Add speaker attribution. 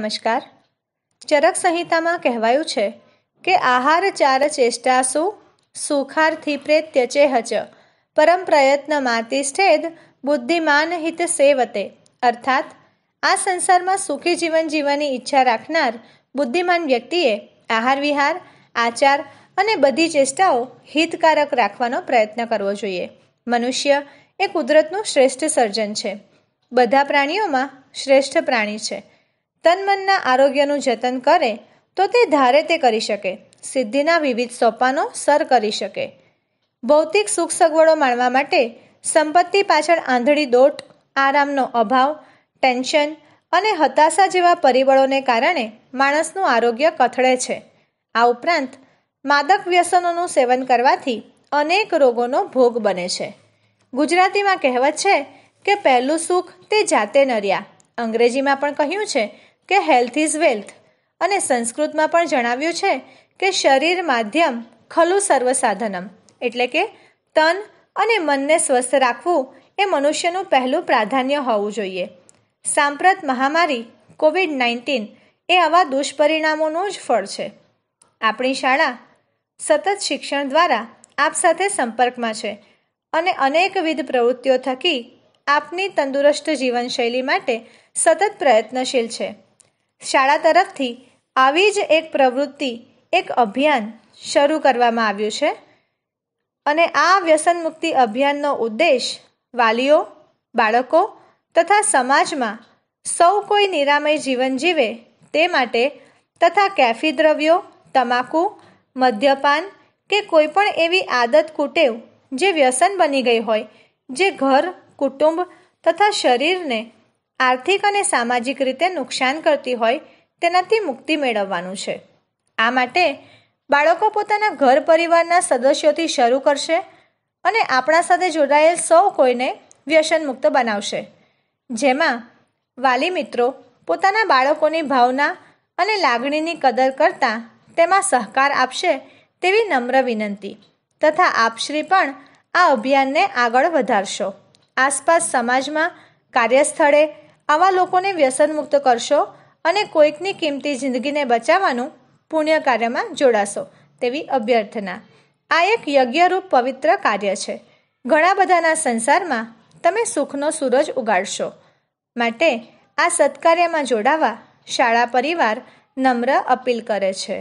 Speaker 1: નમસ્કાર ચરક સંહિતામાં કહેવાયું છે કે આહાર ચાર ચેષ્ટાસુ સુખાર્થી પ્રેત્ય ચેહચ પરમ પ્રયત્ન માતિષ્ઠેદ બુદ્ધિમાન હિત સેવતે અર્થાત આ સંસારમાં સુખી જીવન જીવવાની ઈચ્છા રાખનાર બુદ્ધિમાન વ્યક્તિએ આહાર વિહાર આચાર અને બધી ચેષ્ટાઓ હિતકારક રાખવાનો પ્રયત્ન કરવો જોઈએ મનુષ્ય એ કુદરતનું શ્રેષ્ઠ સર્જન છે બધા પ્રાણીઓમાં શ્રેષ્ઠ પ્રાણી છે તનમનના આરોગ્યનું જતન કરે તો તે ધારે તે કરી શકે સિદ્ધિના વિવિધ સોપાનો સર કરી શકે ભૌતિક સુખ સગવડો માણવા માટે સંપત્તિ પાછળ આંધળી દોટ આરામનો અભાવ ટેન્શન અને હતાશા જેવા પરિબળોને કારણે માણસનું આરોગ્ય કથળે છે આ ઉપરાંત માદક વ્યસનોનું સેવન કરવાથી અનેક રોગોનો ભોગ બને છે ગુજરાતીમાં કહેવત છે કે પહેલું સુખ તે જાતે નર્યા અંગ્રેજીમાં પણ કહ્યું છે કે હેલ્થ ઇઝ વેલ્થ અને સંસ્કૃતમાં પણ જણાવ્યું છે કે શરીર માધ્યમ ખલું સર્વસાધનમ એટલે કે તન અને મનને સ્વસ્થ રાખવું એ મનુષ્યનું પહેલું પ્રાધાન્ય હોવું જોઈએ સાંપ્રત મહામારી કોવિડ નાઇન્ટીન એ આવા દુષ્પરિણામોનું જ ફળ છે આપણી શાળા સતત શિક્ષણ દ્વારા આપ સાથે સંપર્કમાં છે અને અનેકવિધ પ્રવૃત્તિઓ થકી આપની તંદુરસ્ત જીવનશૈલી માટે સતત પ્રયત્નશીલ છે શાળા તરફથી આવી જ એક પ્રવૃત્તિ એક અભિયાન શરૂ કરવામાં આવ્યું છે અને આ વ્યસન મુક્તિ અભિયાનનો ઉદ્દેશ વાલીઓ બાળકો તથા સમાજમાં સૌ કોઈ નિરામય જીવન જીવે તે માટે તથા કેફી દ્રવ્યો તમાકુ મદ્યપાન કે કોઈપણ એવી આદત કુટેવ જે વ્યસન બની ગઈ હોય જે ઘર કુટુંબ તથા શરીરને આર્થિક અને સામાજિક રીતે નુકસાન કરતી હોય તેનાથી મુક્તિ મેળવવાનું છે આ માટે બાળકો પોતાના ઘર પરિવારના સદસ્યોથી શરૂ કરશે અને આપણા સાથે જોડાયેલ સૌ કોઈને વ્યસન મુક્ત બનાવશે જેમાં વાલી મિત્રો પોતાના બાળકોની ભાવના અને લાગણીની કદર કરતાં તેમાં સહકાર આપશે તેવી નમ્ર વિનંતી તથા આપશ્રી પણ આ અભિયાનને આગળ વધારશો આસપાસ સમાજમાં કાર્યસ્થળે આવા લોકોને વ્યસનમુક્ત કરશો અને કોઈકની કિંમતી જિંદગીને બચાવવાનું પુણ્ય કાર્યમાં જોડાશો તેવી અભ્યર્થના આ એક યજ્ઞરૂપ પવિત્ર કાર્ય છે ઘણા બધાના સંસારમાં તમે સુખનો સૂરજ ઉગાડશો માટે આ સત્કાર્યમાં જોડાવા શાળા પરિવાર નમ્ર અપીલ કરે છે